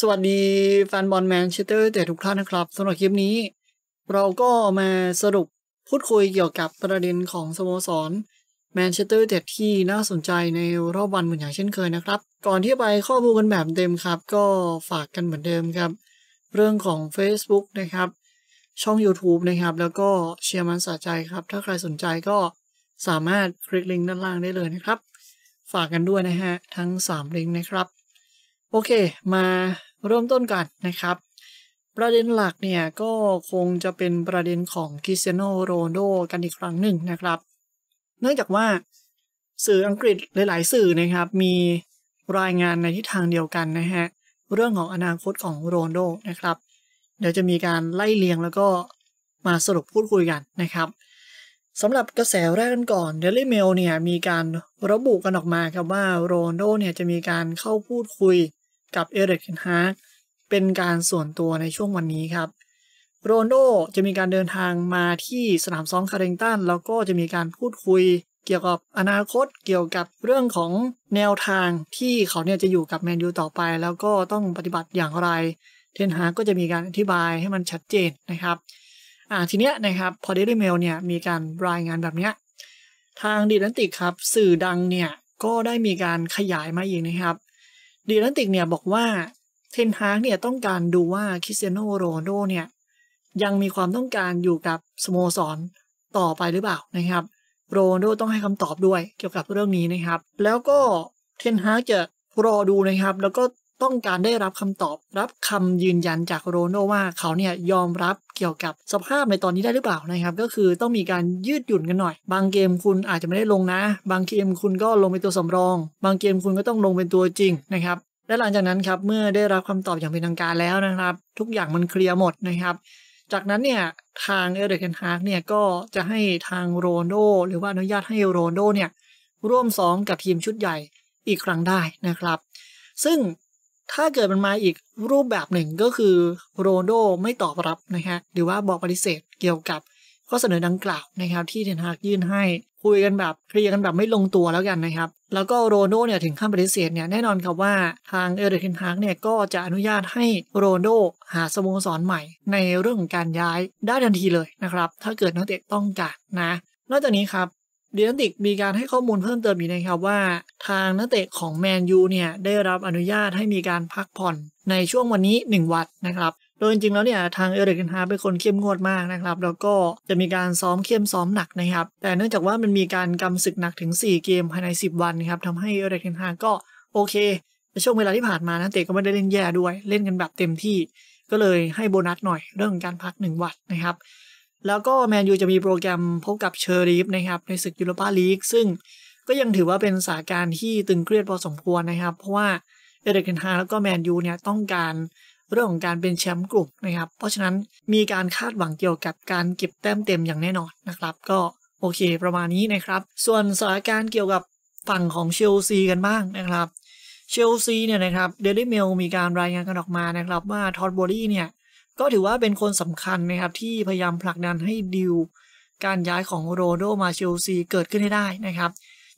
สวัสดีแฟนบอลแมนเชสเตอร์แต่ทุกท่านนะครับสำหรับคลิปนี้ เราก็มาสรุปพูดคุยเกี่ยวกับประเด็นของสโมสรแมนเชสเตอร์เต่ที่น่าสนใจในรอบวันเหมือนอย่างเช่นเคยนะครับ ก่อนที่ไปข้อมูลกันแบบเต็มครับ ก็ฝากกันเหมือนเดิมครับ เรื่องของ Facebook นะครับ ช่อง YouTube นะครับ แล้วก็เชียร์มันสะใจครับ ถ้าใครสนใจก็สามารถคลิกลิงก์ด้านล่างได้เลยนะครับฝากกันด้วยนะฮะทั้ง 3 ลิงก์นะครับโอเคมาเริ่มต้นกันนะครับ ประเด็นหลักเนี่ยก็คงจะเป็นประเด็นของคริสเตียโนโรนโดกันอีกครั้งหนึ่งนะครับเนื่องจากว่าสื่ออังกฤษหลาย ๆ สื่อนะครับ มีรายงานในทิศทางเดียวกันนะฮะ เรื่องของอนาคตของโรนโดนะครับ เดี๋ยวจะมีการไล่เลียงแล้วก็มาสรุปพูดคุยกันนะครับสำหรับกระแสแรกกันก่อน Daily Mail เนี่ยมีการระบุกันออกมาครับว่าโรนโดเนี่ยจะมีการเข้าพูดคุยกับเอริกเทนฮากเป็นการส่วนตัวในช่วงวันนี้ครับโรนโดจะมีการเดินทางมาที่สนามซ้อมคาริเรงตันแล้วก็จะมีการพูดคุยเกี่ยวกับอนาคต เกี่ยวกับเรื่องของแนวทางที่เขาเนี่ยจะอยู่กับแมนยูต่อไป แล้วก็ต้องปฏิบัติอย่างไร เทนฮาก็จะมีการอธิบายให้มันชัดเจนนะครับอ่าทีเนี้ยนะครับพอเดลี่เมลเนี่ยมีการรายงานแบบเนี้ยทางดิลันติกครับ สื่อดังเนี่ยก็ได้มีการขยายมาอีกนะครับดีแลนติกเนี่ยบอกว่าเทนฮากเนี่ยต้องการดูว่าคริสเตียโนโรนโดเนี่ยยังมีความต้องการอยู่กับสโมสรต่อไปหรือเปล่านะครับโรนโดต้องให้คำตอบด้วยเกี่ยวกับเรื่องนี้นะครับ แล้วก็เทนฮากจะรอดูนะครับ แล้วก็ต้องการได้รับคำตอบรับคำยืนยันจากโรนโดว่าเขาเนี่ยยอมรับเกี่ยวกับ สภาพในตอนนี้ได้หรือเปล่านะครับ ก็คือต้องมีการยืดหยุ่นกันหน่อย บางเกมคุณอาจจะไม่ได้ลงนะบางเกมคุณก็ลงเป็นตัวสำรอง บางเกมคุณก็ต้องลงเป็นตัวจริงนะครับ และหลังจากนั้นครับเมื่อได้รับคำตอบอย่างเป็นทางการแล้วนะครับ ทุกอย่างมันเคลียร์หมดนะครับ จากนั้นเนี่ยทางเอเดรียนฮาร์กเนี่ยก็จะให้ทางโรนโดหรือว่าอนุญาตให้โรนโด เนี่ยร่วมซ้อมกับทีมชุดใหญ่อีกครั้งได้นะครับ ซึ่งถ้าเกิดมันมาอีกรูปแบบหนึ่งก็คือโรโดไม่ตอบรับนะฮะ หรือว่าบอกปฏิเสธเกี่ยวกับ ข้อเสนอดังกล่าวนะครับ ที่เทนฮากยื่นให้ คุยกันแบบเคลียร์กันแบบไม่ลงตัวแล้วกันนะครับ แล้วก็โรโดเนี่ยถึงขั้นปฏิเสธเนี่ยแน่นอนครับว่าทางเอเดรเทนฮากเนี่ยก็จะอนุญาตให้โรโดหาสโมสรใหม่ ในเรื่องของการย้ายได้ทันทีเลยนะครับ ถ้าเกิดนักเตะต้องการนะนอกจากนี้ครับเดียติกมีการให้ข้อมูลเพิ่มเติมอีกนะครับว่าทางนักเตะของแมนยูเนี่ยได้รับอนุญาตให้มีการพักผ่อนในช่วงวันนี้ 1 วันนะครับ โดยจริงๆแล้วเนี่ยทางเอริกเนฮาเป็นคนเข้มงวดมากนะครับ แล้วก็จะมีการซ้อมเข้มซ้อมหนักนะครับ แต่เนื่องจากว่ามันมีการกำศึกหนักถึง 4 เกมภายใน 10 วันนะครับทำให้เอริกเนฮาก็โอเคในช่วงเวลาที่ผ่านมานะเตะก็ไม่ได้เล่นแย่ด้วยเล่นกันแบบเต็มที่ ก็เลยให้โบนัสหน่อยเรื่องการพัก 1 วันนะครับแล้วก็แมนยูจะมีโปรแกรมพบกับเชอรีฟนะครับในศึกยูโรปาลีก ซึ่งก็ยังถือว่าเป็นสถานการณ์ที่ตึงเครียดพอสมควรนะครับ เพราะว่าเอเดกเคนฮาแล้วก็แมนยูเนี่ยต้องการเรื่องของการเป็นแชมป์กลุ่มนะครับ เพราะฉะนั้นมีการคาดหวังเกี่ยวกับการเก็บแต้มเต็มอย่างแน่นอนนะครับ ก็โอเคประมาณนี้นะครับ ส่วนสถานการณ์เกี่ยวกับฝั่งของเชลซีกันบ้างนะครับเชลซีเนี่ยนะครับเดลี่เมลมีการรายงานกันออกมานะครับว่าทอดบอรี่เนี่ยก็ถือว่าเป็นคนสำคัญนะครับที่พยายามผลักดันให้ดิวการย้ายของโรโดมาเชลซีเกิดขึ้นให้ได้นะครับ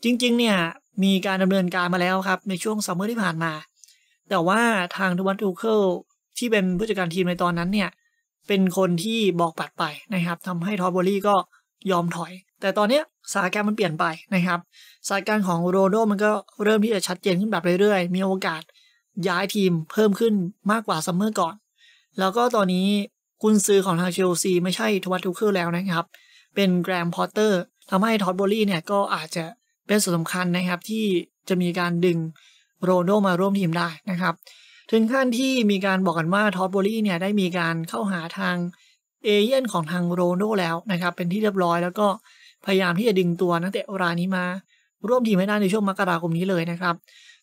จริง ๆ เนี่ย มีการดำเนินการมาแล้วครับ ในช่วงซัมเมอร์ที่ผ่านมา แต่ว่าทางทวัตทูเคิล ที่เป็นผู้จัดการทีมในตอนนั้นเนี่ย เป็นคนที่บอกปัดไปนะครับทำให้ทอบบอรี่ก็ยอมถอย แต่ตอนนี้สถานการณ์มันเปลี่ยนไปนะครับสถานการณ์ของโรโดมันก็เริ่มที่จะชัดเจนขึ้นแบบเรื่อย ๆ มีโอกาสย้ายทีมเพิ่มขึ้นมากกว่าซัมเมอร์ก่อนแล้วก็ตอนนี้คุณซื้อของทางเชลซีไม่ใช่ทวัตทูเคร์แล้วนะครับ เป็นแกรมพอตเตอร์ทำให้ท็อตบบลี่เนี่ยก็อาจจะเป็นส่วนสำคัญนะครับที่จะมีการดึงโรนโดมาร่วมทีมได้นะครับ ถึงขั้นที่มีการบอกกันว่าท็อตโบลี่เนี่ย ได้มีการเข้าหาทางเอเย่นของทางโรนโดแล้วนะครับ เป็นที่เรียบร้อย แล้วก็พยายามที่จะดึงตัวนักเตะรายนี้มา ร่วมทีมให้ได้ในช่วงมกราคมนี้เลยนะครับ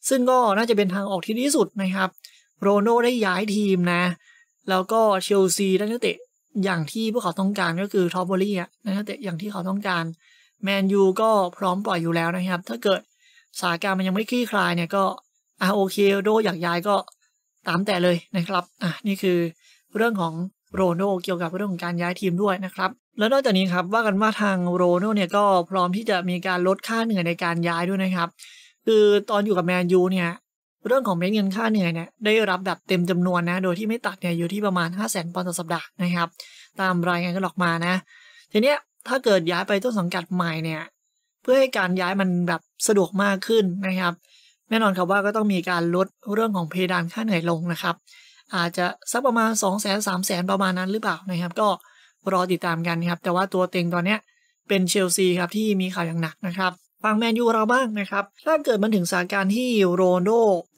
ซึ่งก็น่าจะเป็นทางออกที่ดีที่สุดนะครับโรนโดได้ย้ายทีมนะแล้วก็เชลซีนักเตะอย่างที่พวกเขาต้องการก็คือทอปเบอรี่นักเตะอย่างที่เขาต้องการแมนยูก็พร้อมปล่อยอยู่แล้วนะครับ ถ้าเกิดสถานการณ์มันยังไม่คลี่คลายเนี่ยก็อ่ะโอเคโดอยากย้ายก็ตามแต่เลยนะครับอ่ะนี่คือเรื่องของโรนัลเกี่ยวกับเรื่องของการย้ายทีมด้วยนะครับแล้วนอกจากนี้ครับว่ากันว่าทางโรนัลเนี่ยก็พร้อมที่จะมีการลดค่าเหนื่อยในการย้ายด้วยนะครับ คือตอนอยู่กับแมนยูเนี่ยเรื่องของเม็ดเงินค่าเหนื่อยเนี่ยได้รับแบบเต็มจำนวนนะโดยที่ไม่ตัดเนี่ยอยู่ที่ประมาณ 5 0 0 0 0นปอนด์ต่อสัปดาห์นะครับ ตามรายงานก็ออกมานะ ทีเนี้ยถ้าเกิดย้ายไปต้นสังกัดใหม่เนี่ยเพื่อให้การย้ายมันแบบสะดวกมากขึ้นนะครับ แน่นอนครับว่าก็ต้องมีการลดเรื่องของเพดานค่าเหนื่อยลงนะครับ อาจจะสักประมาณ2 0 0 0 0 0 3ประมาณนั้นหรือเปล่านะครับ ก็รอติดตามกันนะครับ แต่ว่าตัวเต็งตอนเนี้ยเป็นเชลซีครับที่มีข่าวอย่างหนักนะครับฟังแมนยูเราบ้างนะครับ ถ้าเกิดมันถึงสถานการณ์ที่โรนโด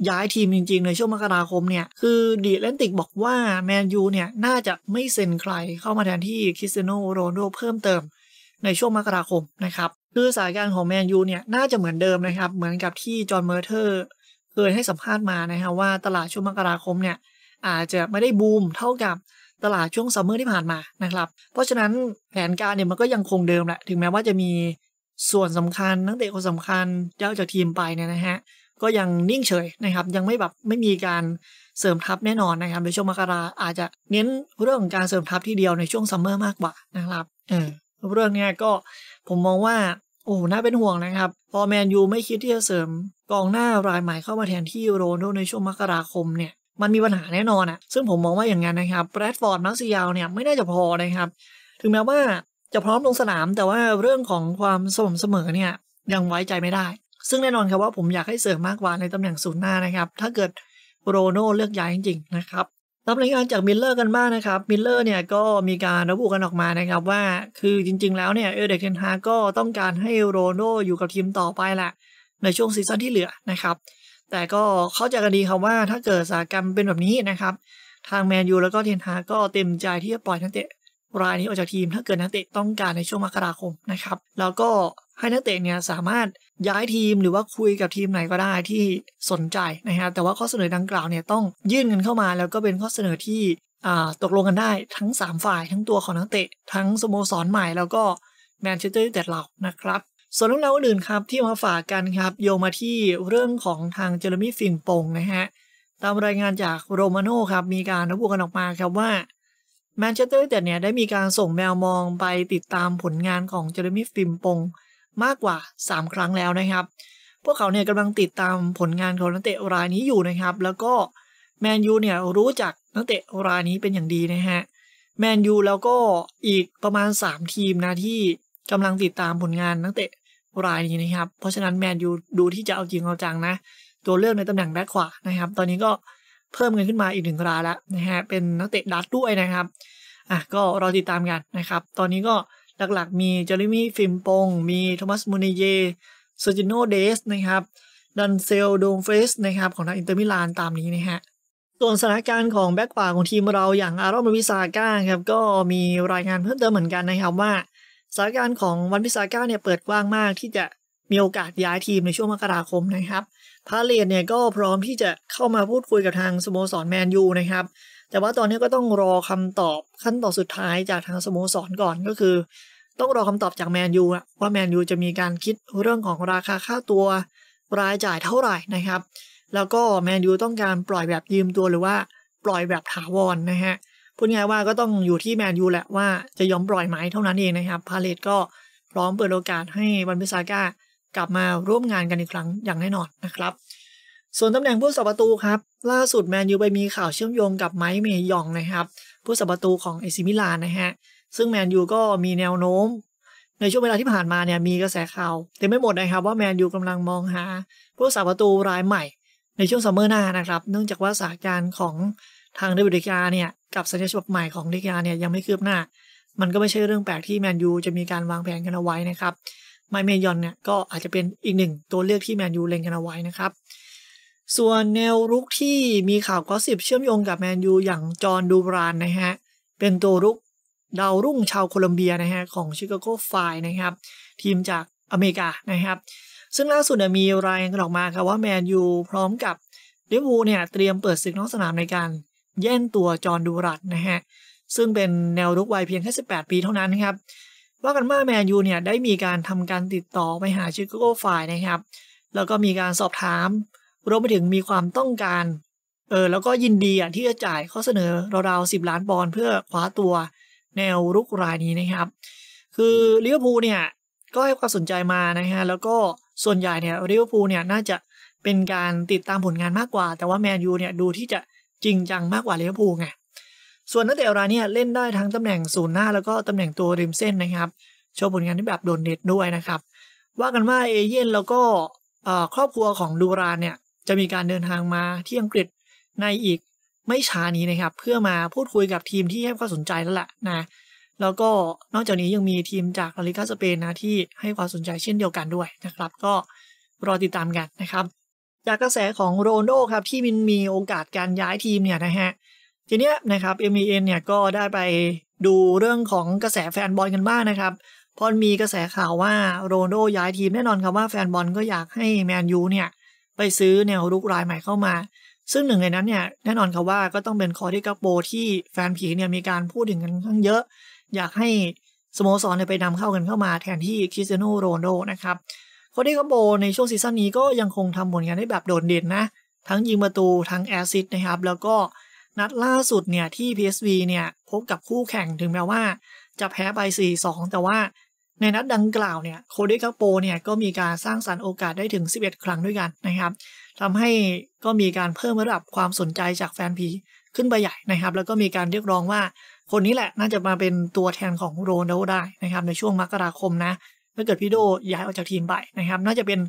ย้ายทีมจริงๆในช่วงมกราคมเนี่ย คือดีแลนติกบอกว่าแมนยูเนี่ย น่าจะไม่เซ็นใครเข้ามาแทนที่คริสเตียโนโรนโดเพิ่มเติมในช่วงมกราคมนะครับ คือสถานการณ์ของแมนยูเนี่ย น่าจะเหมือนเดิมนะครับ เหมือนกับที่จอห์นเมอร์เทอร์เคยให้สัมภาษณ์มานะครับว่าตลาดช่วงมกราคมเนี่ยอาจจะไม่ได้บูมเท่ากับตลาดช่วงซัมเมอร์ที่ผ่านมานะครับ เพราะฉะนั้นแผนการเนี่ยมันก็ยังคงเดิมแหละ ถึงแม้ว่าจะมีส่วนสำคัญนักเตะคนสาคัญเจ้าจากทีมไปเนี่ยนะฮะก็ยังนิ่งเฉยนะครับ ยังไม่แบบไม่มีการเสริมทัพแน่นอนนะครับ ในช่วงมกราอาจจะเน้นเรื่องการเสริมทัพที่เดียวในช่วงซัมเมอร์มากกว่านะครับเออเรื่องเนี้ยก็ผมมองว่าโอ้น่าเป็นห่วงนะครับพอแมนยูไม่คิดที่จะเสริมกองหน้ารายใหม่เข้ามาแทนที่โรนโดในช่วงมกราคมเนี่ยมันมีปัญหาแน่นอนอะซึ่งผมมองว่าอย่างนั้นนะครับแบรดฟอร์ดมักซิยาวเนี่ย ไม่น่าจะพอนะครับ ถึงแม้ว่าจะพร้อมลงสนาม แต่ว่าเรื่องของความสม่ำเสมอเนี่ยยังไว้ใจไม่ได้ ซึ่งแน่นอนครับว่าผมอยากให้เสริมมากกว่าในตำแหน่งศูนย์หน้านะครับ ถ้าเกิดโรโนเลือกย้ายจริงๆนะครับรับรายงานจากมิลเลอร์กันบ้างนะครับมิลเลอร์เนี่ยก็มีการระบุกันออกมานะครับ ว่าคือจริงๆ แล้วเนี่ย เอเดนเทนฮาก็ต้องการให้โรโนอยู่กับทีมต่อไปแหละ ในช่วงซีซั่นที่เหลือนะครับ แต่ก็เข้าใจกันดีครับว่าถ้าเกิดสากรรมเป็นแบบนี้นะครับ ทางแมนยูแล้วก็เทนฮาก็เต็มใจที่จะปล่อยนักเตะรายนี้ออกจากทีมถ้าเกิดนักเตะต้องการในช่วงมกราคมนะครับแล้วก็ให้นักเตะเนี่ยสามารถย้ายทีมหรือว่าคุยกับทีมไหนก็ได้ที่สนใจนะฮะแต่ว่าข้อเสนอดังกล่าวเนี่ยต้องยื่นกันเข้ามา แล้วก็เป็นข้อเสนอที่ตกลงกันได้ทั้ง3ฝ่าย ทั้งตัวของนักเตะทั้งสโมสรใหม่แล้วก็แมนเชสเตอร์ยูไนเต็ดเรานะครับ ส่วนเรื่องราวอื่นครับที่มาฝากกันครับโยมาที่เรื่องของทางเจอร์มี่ฟิงปงนะฮะตามรายงานจากโรมาโน่ครับมีการระบุกันออกมาครับว่าแมนเชสเตอร์เดนเตเนี่ยได้มีการส่งแมวมองไปติดตามผลงานของเจอร์มี่ฟิมปงมากกว่า 3 ครั้งแล้วนะครับ พวกเขาเนี่ยกำลังติดตามผลงานของนักเตะรายนี้อยู่นะครับ แล้วก็แมนยูเนี่ยรู้จักนักเตะรายนี้เป็นอย่างดีนะฮะ แมนยูแล้วก็อีกประมาณ3ทีมนะที่กำลังติดตามผลงานนักเตะรายนี้นะครับ เพราะฉะนั้นแมนยูดูที่จะเอาจริงเอาจังนะ ตัวเลือกในตำแหน่งแบ็คขวานะครับ ตอนนี้ก็เพิ่มเงินขึ้นมาอีกหนึ่งรายแล้วนะฮะเป็นนักเตะดัตด้วยนะครับอ่ะก็รอติดตามกันนะครับ ตอนนี้ก็หลักๆมีเจอร์มี่ฟิมปง มีโทมัสมูนเยเซอร์จิโนเดสนะครับ ดันเซลโดมเฟสนะครับของทางอินเตอร์มิลานตามนี้นะฮะส่วนสถานการณ์ของแบ็กขวาของทีมเราอย่างอารอนวิซาก้าครับก็มีรายงานเพิ่มเติมเหมือนกันนะครับว่าสถานการณ์ของวันพิซาก้าเนี่ยเปิดกว้างมากที่จะมีโอกาสย้ายทีมในช่วงมกราคมนะครับพาเลตเนี่ยก็พร้อมที่จะเข้ามาพูดคุยกับทางสโมสรแมนยูนะครับแต่ว่าตอนนี้ก็ต้องรอคำตอบขั้นตอนสุดท้ายจากทางสโมสรก่อนก็คือ ต้องรอคำตอบจากแมนยูว่าแมนยูจะมีการคิดเรื่องของราคาค่าตัวรายจ่ายเท่าไหร่นะครับ แล้วก็แมนยูต้องการปล่อยแบบยืมตัวหรือว่าปล่อยแบบถาวรนนะฮะพูดง่ายว่าก็ต้องอยู่ที่แมนยูแหละว่าจะยอมปล่อยไหมเท่านั้นเองนะครับพาเลตก็พร้อมเปิดโอกาสให้วันพิซาก้ากลับมาร่วมงานกันอีกครั้งอย่างแน่นอนนะครับ ส่วนตำแหน่งผู้สับประตูครับ ล่าสุดแมนยูไปมีข่าวเชื่อมโยงกับไมค์เมยองนะครับ ผู้สับประตูของเอซิมิลานนะฮะ ซึ่งแมนยูก็มีแนวโน้ม ในช่วงเวลาที่ผ่านมาเนี่ยมีกระแสข่าวแต่ไม่หมดนะครับว่าแมนยูกำลังมองหา ผู้สับประตูรายใหม่ในช่วงซัมเมอร์หน้านะครับเนื่องจากว่าสาการของทางเดวิดเดกาเนี่ยกับสัญญาฉบับใหม่ของเดกาเนี่ยยังไม่คืบหน้า มันก็ไม่ใช่เรื่องแปลกที่แมนยูจะมีการวางแผนกันเอาไว้นะครับไมเมยอนเนี่ยก็อาจจะเป็นอีกหนึ่งตัวเลือกที่แมนยูเล็งกันเอาไว้นะครับ ส่วนแนวรุกที่มีข่าวก็สิบเชื่อมโยงกับแมนยูอย่างจอร์ดูบรานนะฮะ เป็นตัวรุกดาวรุ่งชาวโคลัมเบียนะฮะของชิคาโกไฟนะครับ ทีมจากอเมริกานะครับ ซึ่งล่าสุดมีรายงานออกมาครับว่าแมนยูพร้อมกับเดวูเนี่ย เตรียมเปิดศึกนอกสนามในการแย่งตัวจอร์ดูรัตนะฮะซึ่งเป็นแนวรุกวัยเพียงแค่18 ปีเท่านั้นนะครับว่ากันว่าแมนยูเนี่ยได้มีการทำการติดต่อไปหาชิคาโกาฟนะครับ แล้วก็มีการสอบถาม รวมไปถึงมีความต้องการ เออ แล้วก็ยินดีอ่ะที่จะจ่ายข้อเสนอราวๆสิบล้านปอนด์เพื่อคว้าตัวแนวรุกรายนี้นะครับ คือลเวีย์พูเนี่ย ก็ให้ความสนใจมานะฮะ แล้วก็ส่วนใหญ่เนี่ยลเวีย์พูเนี่ยน่าจะเป็นการติดตามผลงานมากกว่า แต่ว่าแมนยูเนี่ยดูที่จะจริงจังมากกว่าลเวีย์พูไงส่วนนักเตะรายนี้เล่นได้ทั้งตำแหน่งศูนย์หน้าแล้วก็ตำแหน่งตัวริมเส้นนะครับโชว์ผลงานที่แบบโดดเด่นด้วยนะครับ ว่ากันว่าเอเย่นแล้วก็ครอบครัวของดูรานเนี่ย จะมีการเดินทางมาที่อังกฤษในอีกไม่ช้านี้นะครับ เพื่อมาพูดคุยกับทีมที่ให้ความสนใจแล้วแหละนะแล้วก็นอกจากนี้ยังมีทีมจากลาลิกาสเปนนะ ที่ให้ความสนใจเช่นเดียวกันด้วยนะครับ ก็รอติดตามกันนะครับจากกระแสของโรนโดครับที่มินมีโอกาสการย้ายทีมเนี่ยนะฮะทีเนี้ยนะครับ MEN เนี่ยก็ได้ไปดูเรื่องของกระแสแฟนบอลกันบ้างนะครับพอมีกระแสข่าวว่าโรนโดย้ายทีมแน่นอนครับว่าแฟนบอลก็อยากให้แมนยูเนี่ย ไปซื้อแนวรุกรายใหม่เข้ามา ซึ่งหนึ่งในนั้นเนี่ยแน่นอนครับว่าก็ต้องเป็นคอที่กัปโปที่แฟนผีเนี่ยมีการพูดถึงกันข้างเยอะ อยากให้สโมสรไปนำเข้ากันเข้ามาแทนที่คริสเตียโนโรนโดนะครับคอที่กัปโปในช่วงซีซั่นนี้ก็ยังคงทำผลงานได้แบบโดดเด่นนะ ทั้งยิงประตูทั้งแอซิสนะครับแล้วก็นัดล่าสุดเนี่ย ที่ PSV เนี่ย พบกับคู่แข่งถึงแม้ว่า จะแพ้ไป 4-2 แต่ว่า ในนัดดังกล่าวเนี่ยโคดิคาโปเนี่ย ก็มีการสร้างสรรค์โอกาสได้ถึง 11 ครั้งด้วยกันนะครับทำให้ก็มีการเพิ่มระดับความสนใจจากแฟนพีขึ้นไปใหญ่นะครับ แล้วก็มีการเรียกร้องว่าคนนี้แหละน่าจะมาเป็นตัวแทนของโรนัลโดได้นะครับในช่วงมกราคมนะถ้าเกิดพี่โดย้ายออกจากทีมไปนะครับ น่าจะเป็น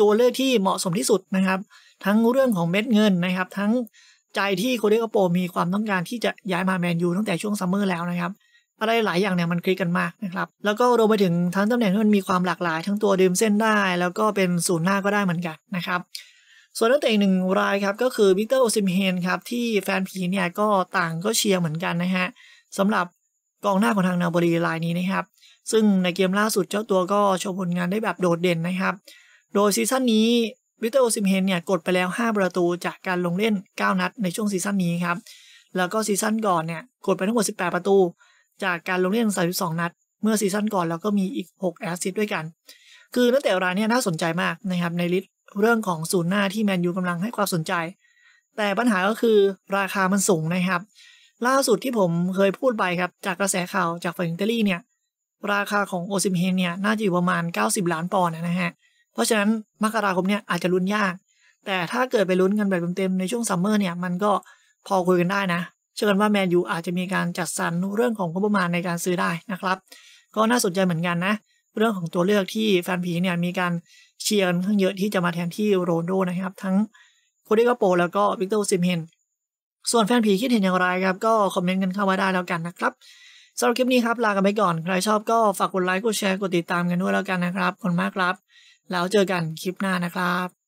ตัวเลือกที่เหมาะสมที่สุดนะครับ ทั้งเรื่องของเม็ดเงินนะครับ ทั้งใจที่โคดิโกโปมีความต้องการที่จะย้ายมาแมนยูตั้งแต่ช่วงซัมเมอร์แล้วนะครับ อะไรหลายอย่างเนี่ยมันคลิกกันมากนะครับ แล้วก็รวมไปถึงทั้งตำแหน่งที่มันมีความหลากหลายทั้งตัวดื่มเส้นได้ แล้วก็เป็นศูนย์หน้าก็ได้เหมือนกันนะครับ ส่วนนักเตะหนึ่งรายครับ ก็คือวิกเตอร์โอซิมเฮนครับ ที่แฟนผีเนี่ยก็ต่างก็เชียร์เหมือนกันนะฮะสำหรับกองหน้าของทางนาบรีรายนี้นะครับซึ่งในเกมล่าสุดเจ้าตัวก็โชว์ผลงานได้แบบโดดเด่นนะครับ โดยซีซั่นนี้วิเตอร์โอซิมเฮนเนี่ยกดไปแล้ว 5 ประตูจากการลงเล่น 9 นัดในช่วงซีซั่นนี้ครับ แล้วก็ซีซั่นก่อนเนี่ยกดไปทั้งหมด18 ประตู จากการลงเล่น 32 นัด เมื่อซีซั่นก่อนแล้วก็มีอีก 6 แอสซิสต์ด้วยกัน คือตั้งแต่รายนี้น่าสนใจมากนะครับ ในลิสต์เรื่องของศูนย์หน้าที่แมนยูกำลังให้ความสนใจ แต่ปัญหาก็คือราคามันสูงนะครับ ล่าสุดที่ผมเคยพูดไปครับจากกระแสข่าวจากฝั่งอิตาลีเนี่ย ราคาของโอซิมเฮนเนี่ยน่าจะอยู่ประมาณ90ล้านปอนด์นะฮะเพราะฉะนั้นมกราคมเนี่ยอาจจะลุ้นยากแต่ถ้าเกิดไปลุ้นกันแบบเต็มๆ ในช่วงซัมเมอร์เนี่ยมันก็พอคุยกันได้นะเชื่อกันว่าแมนยูอาจจะมีการจัดสรรเรื่องของงบประมาณในการซื้อได้นะครับ ก็น่าสนใจเหมือนกันนะ เรื่องของตัวเลือกที่แฟนผีเนี่ยมีการเชียร์กันข้างเยอะที่จะมาแทนที่โรนโดนะครับทั้งโคดิโกโป แล้วก็วิกเตอร์ซิมเฮนส่วนแฟนผีคิดเห็นอย่างไรครับก็คอมเมนต์กันเข้ามาได้แล้วกันนะครับสำหรับคลิปนี้ครับลากันไปก่อน ใครชอบก็ฝากกดไลค์กดแชร์กดติดตามกันด้วยแล้วกันนะครับขอบคุณมากครับแล้วเจอกันคลิปหน้านะครับ